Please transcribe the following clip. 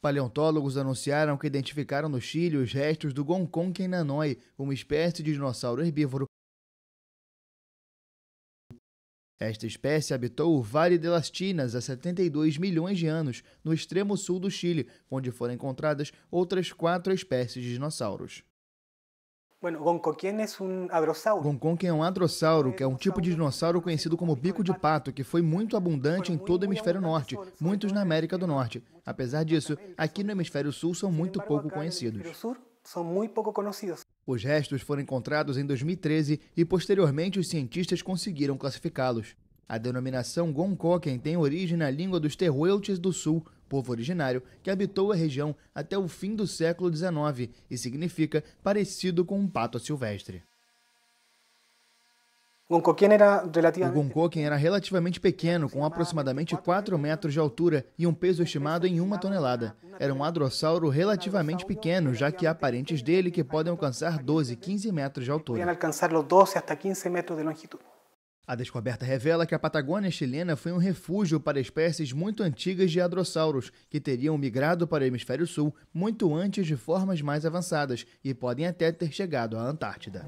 Paleontólogos anunciaram que identificaram no Chile os restos do Goncon quinanói, uma espécie de dinossauro herbívoro. Esta espécie habitou o Vale de las Tinas há 72 milhões de anos, no extremo sul do Chile, onde foram encontradas outras quatro espécies de dinossauros. Gonkonken é, é um adrosauro, que é um tipo de dinossauro conhecido como tipo bico de pato, que foi muito abundante em todo o hemisfério norte, muitos na América do Norte. Apesar disso, aqui no hemisfério sul são muito pouco conhecidos. Os restos foram encontrados em 2013 e posteriormente os cientistas conseguiram classificá-los. A denominação Gonkoken tem origem na língua dos Terweltes do Sul, povo originário que habitou a região até o fim do século XIX e significa parecido com um pato silvestre. O Goncoquien era relativamente pequeno, com aproximadamente 4 metros de altura e um peso estimado em uma tonelada. Era um adrossauro relativamente pequeno, já que há parentes dele que podem alcançar 12, 15 metros de altura. alcançar 12 até 15 metros de longitude. A descoberta revela que a Patagônia chilena foi um refúgio para espécies muito antigas de hadrossauros, que teriam migrado para o hemisfério sul muito antes de formas mais avançadas e podem até ter chegado à Antártida.